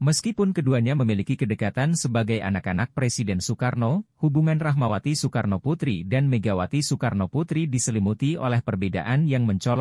Meskipun keduanya memiliki kedekatan sebagai anak-anak Presiden Soekarno, hubungan Rahmawati Soekarno Putri dan Megawati Soekarno Putri diselimuti oleh perbedaan yang mencolok.